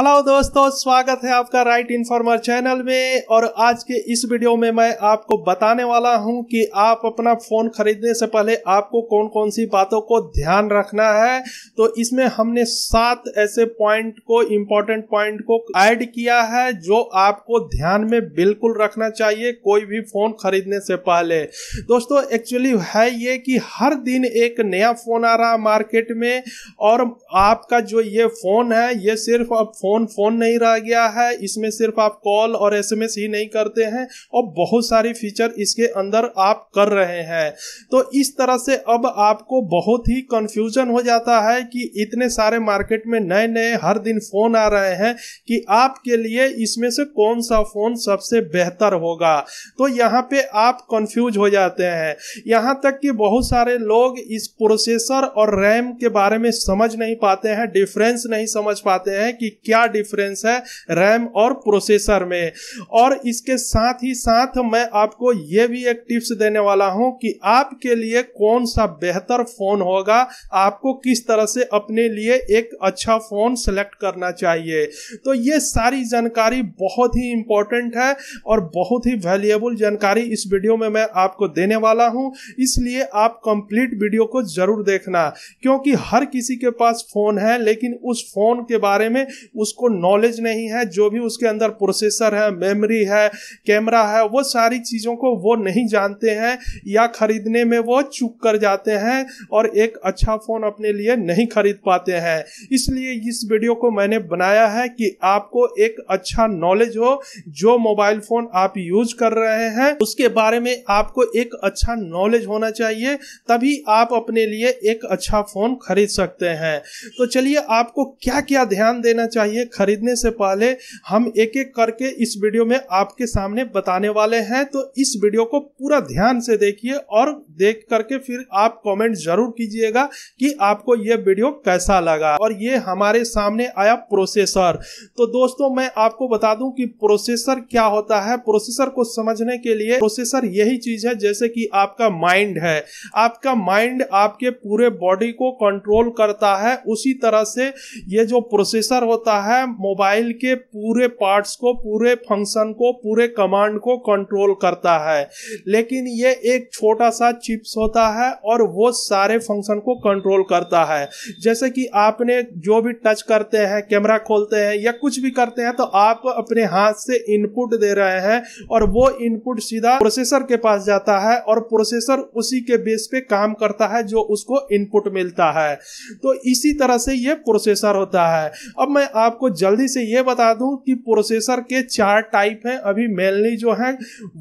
hello दोस्तों स्वागत है आपका राइट इन्फॉर्मर चैनल में और आज के इस वीडियो में मैं आपको बताने वाला हूं कि आप अपना फ़ोन खरीदने से पहले आपको कौन कौन सी बातों को ध्यान रखना है तो इसमें हमने सात ऐसे पॉइंट को इम्पोर्टेंट पॉइंट को ऐड किया है जो आपको ध्यान में बिल्कुल रखना चाहिए कोई भी फ़ोन खरीदने से पहले दोस्तों एक्चुअली है ये कि हर दिन एक नया फ़ोन आ रहा मार्केट में और आपका जो ये फ़ोन है ये सिर्फ अब फोन फोन नहीं रह गया है इसमें सिर्फ आप कॉल और एसएमएस ही नहीं करते हैं और बहुत सारी फीचर इसके अंदर आप कर रहे हैं तो इस तरह से अब आपको बहुत ही कंफ्यूजन हो जाता है कि इतने सारे मार्केट में नए नए हर दिन फोन आ रहे हैं कि आपके लिए इसमें से कौन सा फोन सबसे बेहतर होगा तो यहाँ पे आप कंफ्यूज हो जाते हैं यहाँ तक कि बहुत सारे लोग इस प्रोसेसर और रैम के बारे में समझ नहीं पाते हैं डिफरेंस नहीं समझ पाते हैं कि क्या क्या डिफरेंस है रैम और प्रोसेसर में और इसके साथ ही साथ मैं आपको ये भी एक टिप्स देने वाला हूं कि आपके लिए कौन सा बेहतर फोन होगा आपको किस तरह से अपने लिए एक अच्छा फोन सेलेक्ट करना चाहिए तो ये सारी जानकारी बहुत ही इंपॉर्टेंट है और बहुत ही वैल्यूएबल जानकारी इस वीडियो में मैं आपको देने वाला हूं इसलिए आप कंप्लीट वीडियो को जरूर देखना क्योंकि हर किसी के पास फोन है लेकिन उस फोन के बारे में उसको नॉलेज नहीं है जो भी उसके अंदर प्रोसेसर है मेमोरी है कैमरा है वो सारी चीज़ों को वो नहीं जानते हैं या खरीदने में वो चुप कर जाते हैं और एक अच्छा फ़ोन अपने लिए नहीं खरीद पाते हैं इसलिए इस वीडियो को मैंने बनाया है कि आपको एक अच्छा नॉलेज हो जो मोबाइल फ़ोन आप यूज कर रहे हैं उसके बारे में आपको एक अच्छा नॉलेज होना चाहिए तभी आप अपने लिए एक अच्छा फ़ोन खरीद सकते हैं तो चलिए आपको क्या क्या ध्यान देना चाहिए चाहिए खरीदने से पहले हम एक एक करके इस वीडियो में आपके सामने बताने वाले हैं तो इस वीडियो को पूरा ध्यान से देखिए और देख करके फिर आप कमेंट जरूर कीजिएगा कि आपको यह वीडियो कैसा लगा और ये हमारे सामने आया प्रोसेसर तो दोस्तों मैं आपको बता दूं कि प्रोसेसर क्या होता है प्रोसेसर को समझने के लिए प्रोसेसर यही चीज है जैसे कि आपका माइंड है आपका माइंड आपके पूरे बॉडी को कंट्रोल करता है उसी तरह से ये जो प्रोसेसर होता है करता है मोबाइल के पूरे पार्ट्स को पूरे फंक्शन को पूरे कमांड को कंट्रोल करता है लेकिन ये एक छोटा सा चिप्स होता है और वो सारे फंक्शन को कंट्रोल करता है जैसे कि आपने जो भी टच करते हैं कैमरा खोलते हैं या कुछ भी करते हैं तो आप अपने हाथ से इनपुट दे रहे हैं और वो इनपुट सीधा प्रोसेसर के पास जाता है और प्रोसेसर उसी के बेस पे काम करता है जो उसको इनपुट मिलता है तो इसी तरह से ये प्रोसेसर होता है अब मैं आप आपको जल्दी से ये बता दूं कि प्रोसेसर के चार टाइप हैं अभी मेनली जो है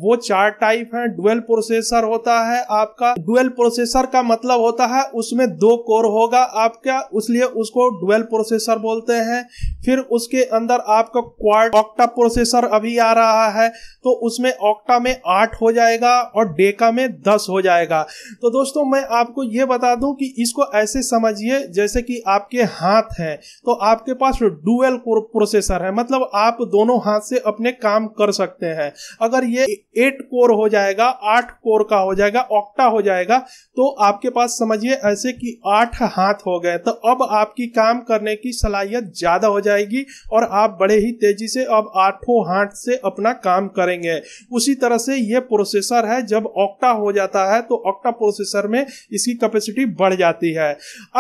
वो चार टाइप हैं डुअल प्रोसेसर होता है आपका डुअल प्रोसेसर का मतलब होता है उसमें दो कोर होगा आपका उसलिए उसको डुअल प्रोसेसर बोलते हैं फिर उसके अंदर आपका क्वाड ऑक्टा प्रोसेसर अभी आ रहा है तो उसमें ऑक्टा में आठ हो जाएगा और डेका में दस हो जाएगा तो दोस्तों मैं आपको ये बता दूं कि इसको ऐसे समझिए जैसे कि आपके हाथ हैं तो आपके पास डू डुअल प्रोसेसर है मतलब आप दोनों हाथ से अपने काम कर सकते हैं अगर ये एट कोर हो जाएगा आठ कोर का हो जाएगा ऑक्टा हो जाएगा तो आपके पास समझिए ऐसे कि आठ हाथ हो गए तो अब आपकी काम करने की सलाहियत ज्यादा हो जाएगी और आप बड़े ही तेजी से अब आठों हाथ से अपना काम करेंगे उसी तरह से ये प्रोसेसर है जब ऑक्टा हो जाता है तो ऑक्टा प्रोसेसर में इसकी कैपेसिटी बढ़ जाती है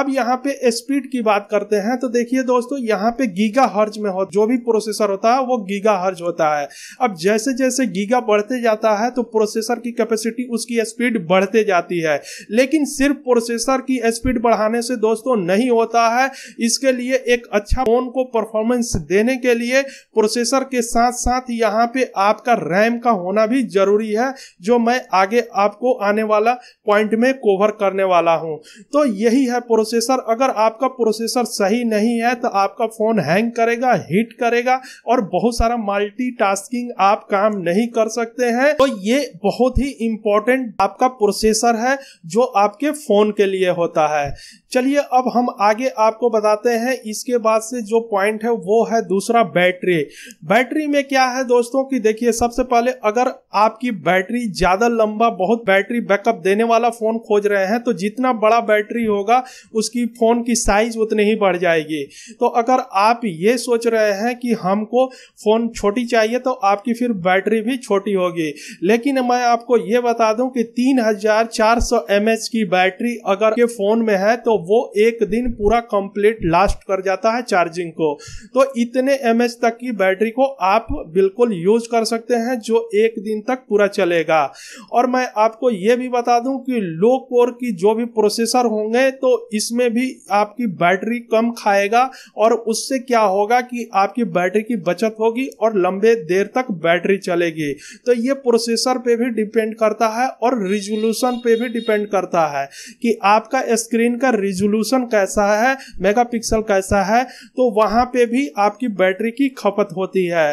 अब यहाँ पे स्पीड की बात करते हैं तो देखिए दोस्तों यहाँ पे गी गीगा हर्ज में हो जो भी प्रोसेसर होता है वो गीगा हर्ज होता है अब जैसे जैसे गीगा बढ़ते जाता है तो प्रोसेसर की कैपेसिटी उसकी स्पीड बढ़ते जाती है लेकिन सिर्फ प्रोसेसर की स्पीड बढ़ाने से दोस्तों नहीं होता है इसके लिए एक अच्छा फोन को परफॉर्मेंस देने के लिए प्रोसेसर के साथ साथ यहाँ पे आपका रैम का होना भी जरूरी है जो मैं आगे आपको आने वाला पॉइंट में कोवर करने वाला हूँ तो यही है प्रोसेसर अगर आपका प्रोसेसर सही नहीं है तो आपका फोन है हैंग करेगा हिट करेगा और बहुत सारा मल्टीटास्किंग आप काम नहीं कर सकते हैं तो ये बहुत ही इंपॉर्टेंट आपका प्रोसेसर है जो आपके फोन के लिए होता है चलिए अब हम आगे आपको बताते हैं इसके बाद से जो पॉइंट है वो है दूसरा बैटरी बैटरी में क्या है दोस्तों कि देखिए सबसे पहले अगर आपकी बैटरी ज़्यादा लंबा बहुत बैटरी बैकअप देने वाला फ़ोन खोज रहे हैं तो जितना बड़ा बैटरी होगा उसकी फ़ोन की साइज उतनी ही बढ़ जाएगी तो अगर आप ये सोच रहे हैं कि हमको फ़ोन छोटी चाहिए तो आपकी फिर बैटरी भी छोटी होगी लेकिन मैं आपको ये बता दूं कि तीन हज़ार की बैटरी अगर के फ़ोन में है तो वो एक दिन पूरा कंप्लीट लास्ट कर जाता है चार्जिंग को तो इतने एम तक की बैटरी को आप बिल्कुल यूज कर सकते हैं जो एक दिन तक पूरा चलेगा और मैं आपको ये भी बता दूं कि लो कोर की जो भी प्रोसेसर होंगे तो इसमें भी आपकी बैटरी कम खाएगा और उससे क्या होगा कि आपकी बैटरी की बचत होगी और लंबे देर तक बैटरी चलेगी तो ये प्रोसेसर पे भी डिपेंड करता है और रिजोल्यूशन पे भी डिपेंड करता है कि आपका स्क्रीन का रिजोल्यूशन कैसा है मेगापिक्सल कैसा है तो वहाँ पे भी आपकी बैटरी की खपत होती है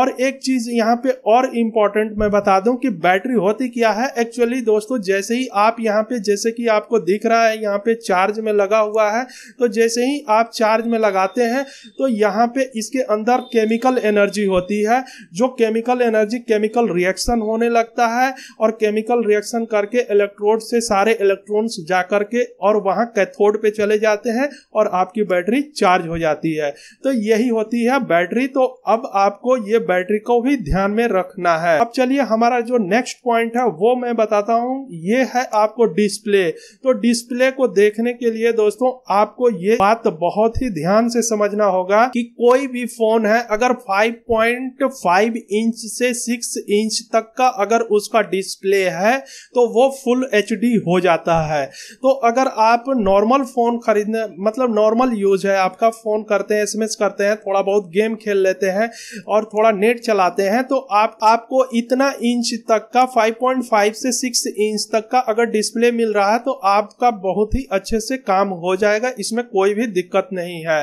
और एक चीज़ यहाँ पे और इम्पोर्टेंट मैं बता दूँ कि बैटरी होती क्या है एक्चुअली दोस्तों जैसे ही आप यहाँ पे जैसे कि आपको दिख रहा है यहाँ पे चार्ज में लगा हुआ है तो जैसे ही आप चार्ज में लगाते हैं तो यहाँ पे इसके अंदर केमिकल एनर्जी होती है जो केमिकल एनर्जी केमिकल रिएक्शन होने लगता है और केमिकल रिएक्शन करके इलेक्ट्रोड से सारे इलेक्ट्रॉन्स जाकर के और वहाँ कैथोड मोड पे चले जाते हैं और आपकी बैटरी चार्ज हो जाती है तो यही होती है बैटरी तो अब आपको ये बैटरी को भी ध्यान में रखना है अब चलिए हमारा जो नेक्स्ट पॉइंट है वो मैं बताता हूँ ये है आपको डिस्प्ले तो डिस्प्ले को देखने के लिए दोस्तों आपको ये बात बहुत ही ध्यान से समझना होगा कि कोई भी फोन है अगर 5.5 इंच से 6 इंच तक का अगर उसका डिस्प्ले है तो वो फुल एच हो जाता है तो अगर आप नॉर्मल नॉर्मल फोन खरीदने मतलब नॉर्मल यूज है आपका फोन करते हैं एसएमएस करते हैं थोड़ा बहुत गेम खेल लेते हैं और थोड़ा नेट चलाते हैं तो आप आपको इतना इंच तक का 5.5 से 6 इंच तक का अगर डिस्प्ले मिल रहा है तो आपका बहुत ही अच्छे से काम हो जाएगा इसमें कोई भी दिक्कत नहीं है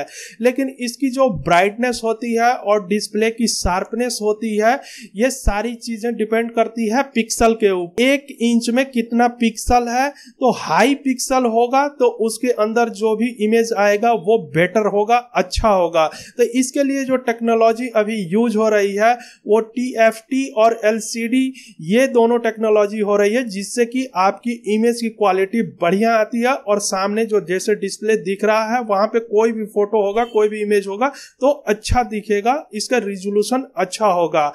लेकिन इसकी जो ब्राइटनेस होती है और डिस्प्ले की शार्पनेस होती है ये सारी चीजें डिपेंड करती है पिक्सल के ऊपर एक इंच में कितना पिक्सल है तो हाई पिक्सल होगा तो उस उसके अंदर जो भी इमेज आएगा वो बेटर होगा अच्छा होगा तो इसके लिए जो टेक्नोलॉजी अभी यूज हो रही है वो टी और एल ये दोनों टेक्नोलॉजी हो रही है जिससे कि आपकी इमेज की क्वालिटी बढ़िया आती है और सामने जो जैसे डिस्प्ले दिख रहा है वहां पे कोई भी फोटो होगा कोई भी इमेज होगा तो अच्छा दिखेगा इसका रिजोल्यूशन अच्छा होगा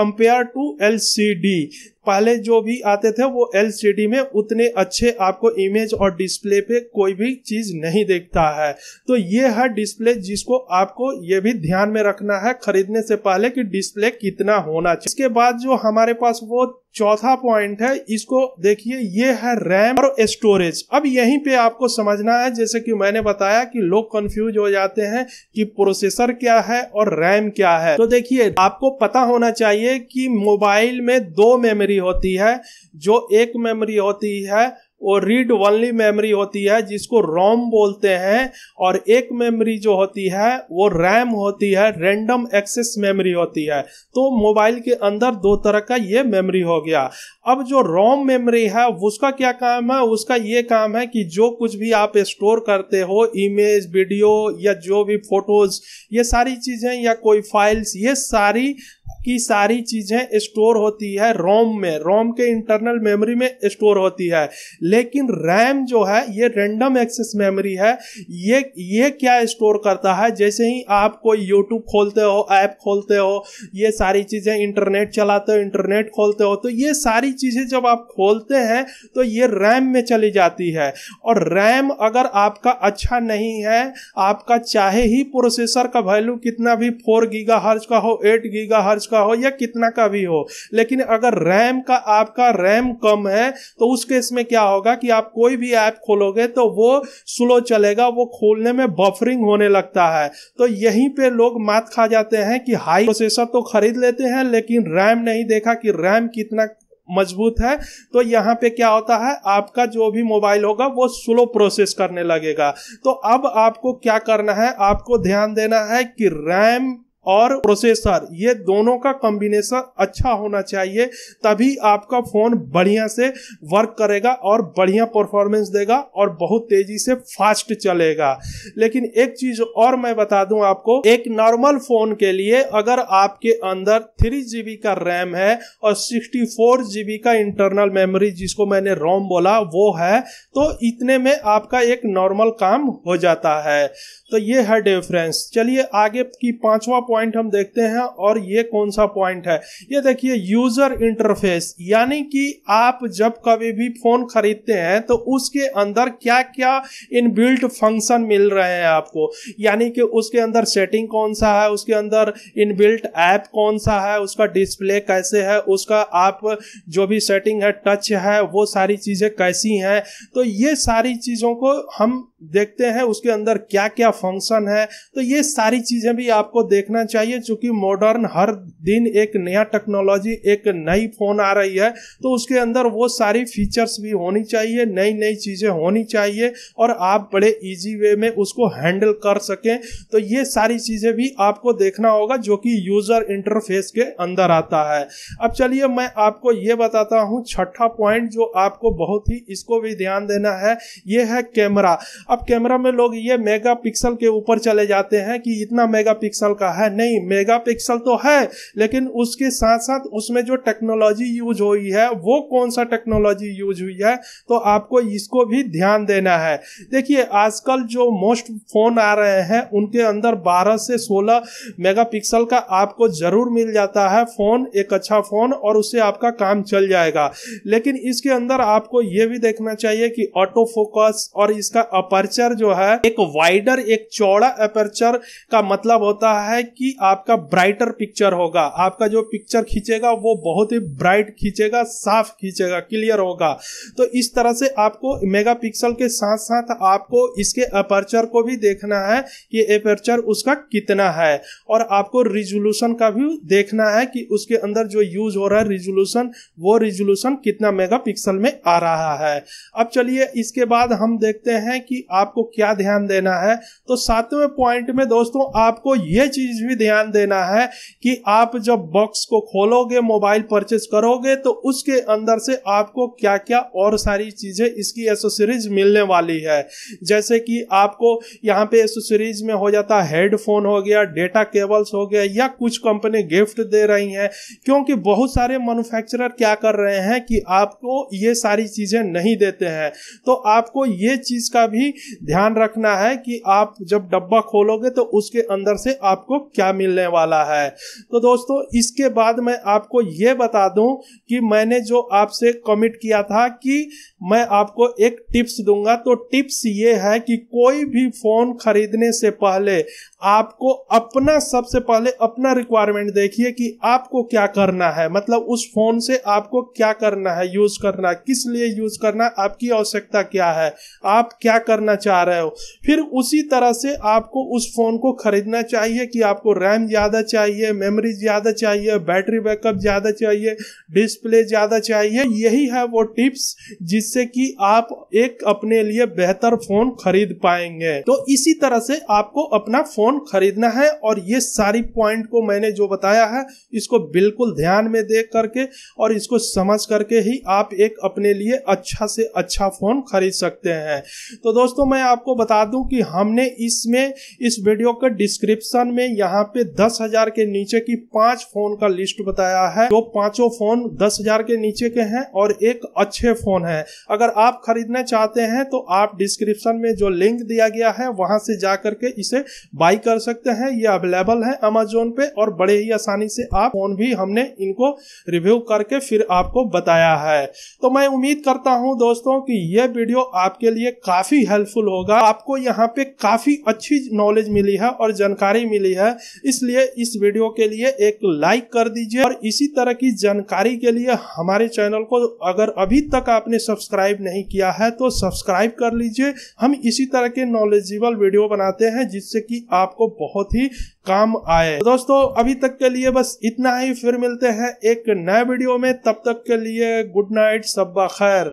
कंपेयर टू एल पहले जो भी आते थे वो एल में उतने अच्छे आपको इमेज और डिस्प्ले पे कोई भी चीज नहीं देखता है तो ये है डिस्प्ले जिसको आपको ये भी ध्यान में रखना है खरीदने से पहले कि डिस्प्ले कितना होना चाहिए इसके बाद जो हमारे पास वो चौथा पॉइंट है इसको देखिए ये है रैम और स्टोरेज अब यहीं पे आपको समझना है जैसे कि मैंने बताया कि लोग कंफ्यूज हो जाते हैं कि प्रोसेसर क्या है और रैम क्या है तो देखिए आपको पता होना चाहिए कि मोबाइल में दो मेमोरी होती है जो एक मेमोरी होती है वो रीड ओनली मेमोरी होती है जिसको रोम बोलते हैं और एक मेमोरी जो होती है वो रैम होती है रैंडम एक्सेस मेमोरी होती है तो मोबाइल के अंदर दो तरह का ये मेमोरी हो गया अब जो रोम मेमोरी है उसका क्या काम है उसका ये काम है कि जो कुछ भी आप स्टोर करते हो इमेज वीडियो या जो भी फोटोज ये सारी चीज़ें या कोई फाइल्स ये सारी की सारी चीजें स्टोर होती है रोम में रोम के इंटरनल मेमोरी में स्टोर होती है लेकिन रैम जो है ये रैंडम एक्सेस मेमोरी है ये ये क्या स्टोर करता है जैसे ही आप कोई यूट्यूब खोलते हो ऐप खोलते हो ये सारी चीजें इंटरनेट चलाते हो इंटरनेट खोलते हो तो ये सारी चीजें जब आप खोलते हैं तो ये रैम में चली जाती है और रैम अगर आपका अच्छा नहीं है आपका चाहे ही प्रोसेसर का वैल्यू कितना भी फोर गीगा हर्ज का हो एट गीगा हर्ज का हो या कितना का भी हो लेकिन अगर रैम का आपका रैम कम है तो उस केस में क्या होगा कि आप कोई भी ऐप खोलोगे तो वो स्लो चलेगा वो खोलने में बफरिंग होने लगता है तो यहीं पे लोग मात खा जाते हैं कि हाई प्रोसेसर तो खरीद लेते हैं लेकिन रैम नहीं देखा कि रैम कितना मजबूत है तो यहाँ पे क्या होता है आपका जो भी मोबाइल होगा वो स्लो प्रोसेस करने लगेगा तो अब आपको क्या करना है आपको ध्यान देना है कि रैम और प्रोसेसर ये दोनों का कॉम्बिनेशन अच्छा होना चाहिए तभी आपका फोन बढ़िया से वर्क करेगा और बढ़िया परफॉर्मेंस देगा और बहुत तेजी से फास्ट चलेगा लेकिन एक चीज और मैं बता दूं आपको एक नॉर्मल फोन के लिए अगर आपके अंदर थ्री जीबी का रैम है और सिक्सटी फोर जीबी का इंटरनल मेमोरी जिसको मैंने रोम बोला वो है तो इतने में आपका एक नॉर्मल काम हो जाता है तो ये है डिफरेंस चलिए आगे की पांचवा पॉइंट हम देखते हैं और ये कौन सा पॉइंट है ये देखिए यूजर इंटरफेस यानी कि आप जब कभी भी फोन खरीदते हैं तो उसके अंदर क्या क्या इनबिल्ट फंक्शन मिल रहे हैं आपको यानी कि उसके अंदर सेटिंग कौन सा है उसके अंदर इनबिल्ट ऐप कौन सा है उसका डिस्प्ले कैसे है उसका आप जो भी सेटिंग है टच है वो सारी चीज़ें कैसी हैं तो ये सारी चीज़ों को हम देखते हैं उसके अंदर क्या क्या फंक्शन है तो ये सारी चीज़ें भी आपको देखना चाहिए चूंकि मॉडर्न हर दिन एक नया टेक्नोलॉजी एक नई फ़ोन आ रही है तो उसके अंदर वो सारी फीचर्स भी होनी चाहिए नई नई चीज़ें होनी चाहिए और आप बड़े इजी वे में उसको हैंडल कर सकें तो ये सारी चीज़ें भी आपको देखना होगा जो कि यूज़र इंटरफेस के अंदर आता है अब चलिए मैं आपको ये बताता हूँ छठा पॉइंट जो आपको बहुत ही इसको भी ध्यान देना है ये है कैमरा अब कैमरा में लोग ये मेगा पिक्सल के ऊपर चले जाते हैं कि इतना मेगा पिक्सल का है नहीं मेगा पिक्सल तो है लेकिन उसके साथ साथ उसमें जो टेक्नोलॉजी यूज हुई है वो कौन सा टेक्नोलॉजी यूज हुई है तो आपको इसको भी ध्यान देना है देखिए आजकल जो मोस्ट फोन आ रहे हैं उनके अंदर 12 से 16 मेगापिक्सल का आपको जरूर मिल जाता है फोन एक अच्छा फोन और उससे आपका काम चल जाएगा लेकिन इसके अंदर आपको यह भी देखना चाहिए कि ऑटो फोकस और इसका अपर अपर्चर जो है एक वाइडर एक चौड़ा अपर्चर का मतलब होता है कि आपका ब्राइटर पिक्चर होगा आपका जो पिक्चर खींचेगा वो बहुत ही ब्राइट खींचेगा साफ खींचेगा क्लियर होगा तो इस तरह से आपको मेगापिक्सल के साथ साथ आपको इसके अपर्चर को भी देखना है कि अपर्चर उसका कितना है और आपको रिजोल्यूशन का भी देखना है कि उसके अंदर जो यूज हो रहा है रिजोल्यूशन वो रिजोल्यूशन कितना मेगापिक्सल में आ रहा है अब चलिए इसके बाद हम देखते हैं कि आपको क्या ध्यान देना है तो सातवें पॉइंट में दोस्तों आपको यह चीज भी ध्यान देना है कि आप जब बॉक्स को खोलोगे मोबाइल परचेज करोगे तो उसके अंदर से आपको क्या क्या और सारी चीजें इसकी एसोसरीज मिलने वाली है जैसे कि आपको यहाँ पे एसोसरीज में हो जाता हेडफोन हो गया डेटा केबल्स हो गया या कुछ कंपनी गिफ्ट दे रही है क्योंकि बहुत सारे मैन्युफैक्चरर क्या कर रहे हैं कि आपको ये सारी चीजें नहीं देते हैं तो आपको ये चीज का भी ध्यान रखना है कि आप जब डब्बा खोलोगे तो उसके अंदर से आपको क्या मिलने वाला है तो दोस्तों इसके बाद मैं आपको ये बता दूं कि मैंने जो आपसे कमिट किया था कि मैं आपको एक टिप्स दूंगा तो टिप्स ये है कि कोई भी फोन खरीदने से पहले आपको अपना सबसे पहले अपना रिक्वायरमेंट देखिए कि आपको क्या करना है मतलब उस फोन से आपको क्या करना है यूज करना किस लिए यूज करना आपकी आवश्यकता क्या है आप क्या कर करना चाह रहे हो फिर उसी तरह से आपको उस फ़ोन को ख़रीदना चाहिए कि आपको रैम ज़्यादा चाहिए मेमोरी ज़्यादा चाहिए बैटरी बैकअप ज़्यादा चाहिए डिस्प्ले ज़्यादा चाहिए यही है वो टिप्स जिससे कि आप एक अपने लिए बेहतर फ़ोन खरीद पाएंगे तो इसी तरह से आपको अपना फ़ोन खरीदना है और ये सारी पॉइंट को मैंने जो बताया है इसको बिल्कुल ध्यान में देख करके और इसको समझ करके ही आप एक अपने लिए अच्छा से अच्छा फ़ोन खरीद सकते हैं तो दोस्तों दोस्तों मैं आपको बता दूं कि हमने इसमें इस वीडियो के डिस्क्रिप्शन में यहाँ पे दस हजार के नीचे की पांच फोन का लिस्ट बताया है जो पांचों फोन दस हजार के नीचे के हैं और एक अच्छे फोन है अगर आप खरीदना चाहते हैं तो आप डिस्क्रिप्शन में जो लिंक दिया गया है वहां से जा करके इसे बाई कर सकते हैं ये अवेलेबल है अमेजोन पे और बड़े ही आसानी से आप फोन भी हमने इनको रिव्यू करके फिर आपको बताया है तो मैं उम्मीद करता हूँ दोस्तों की ये वीडियो आपके लिए काफी हेल्प हेल्पफुल होगा आपको यहाँ पे काफी अच्छी नॉलेज मिली है और जानकारी मिली है इसलिए इस वीडियो के लिए एक लाइक कर दीजिए और इसी तरह की जानकारी के लिए हमारे चैनल को अगर अभी तक आपने सब्सक्राइब नहीं किया है तो सब्सक्राइब कर लीजिए हम इसी तरह के नॉलेजेबल वीडियो बनाते हैं जिससे कि आपको बहुत ही काम आए तो दोस्तों अभी तक के लिए बस इतना ही फिर मिलते हैं एक नए वीडियो में तब तक के लिए गुड नाइट सब्बा खैर